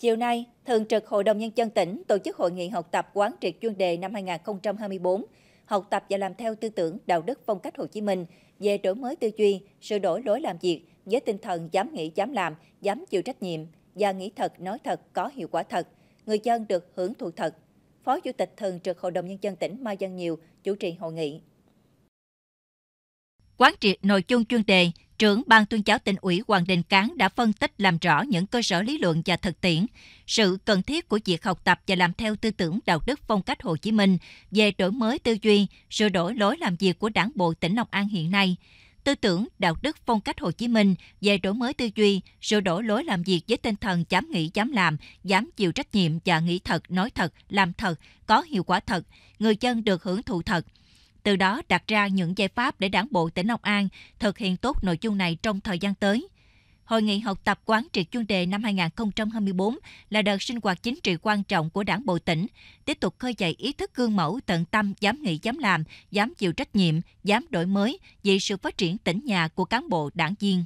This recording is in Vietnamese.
Chiều nay, Thường trực Hội đồng Nhân dân tỉnh tổ chức hội nghị học tập quán triệt chuyên đề năm 2024, học tập và làm theo tư tưởng đạo đức phong cách Hồ Chí Minh về đổi mới tư duy, sửa đổi lối làm việc với tinh thần dám nghĩ, dám làm, dám chịu trách nhiệm và nghĩ thật, nói thật, có hiệu quả thật. Người dân được hưởng thụ thật. Phó Chủ tịch Thường trực Hội đồng Nhân dân tỉnh Mai Văn Nhiều chủ trì hội nghị. Quán triệt nội dung chuyên đề trưởng Ban tuyên giáo tỉnh ủy Hoàng Đình Cán đã phân tích làm rõ những cơ sở lý luận và thực tiễn, sự cần thiết của việc học tập và làm theo tư tưởng đạo đức phong cách Hồ Chí Minh về đổi mới tư duy, sửa đổi lối làm việc của đảng bộ tỉnh Long An hiện nay, tư tưởng đạo đức phong cách Hồ Chí Minh về đổi mới tư duy, sửa đổi lối làm việc với tinh thần dám nghĩ, dám làm, dám chịu trách nhiệm và nghĩ thật, nói thật, làm thật, có hiệu quả thật, người dân được hưởng thụ thật – từ đó đặt ra những giải pháp để đảng bộ tỉnh Long An thực hiện tốt nội dung này trong thời gian tới. Hội nghị học tập quán triệt chuyên đề năm 2024 là đợt sinh hoạt chính trị quan trọng của đảng bộ tỉnh, tiếp tục khơi dậy ý thức gương mẫu tận tâm, dám nghĩ, dám làm, dám chịu trách nhiệm, dám đổi mới vì sự phát triển tỉnh nhà của cán bộ đảng viên.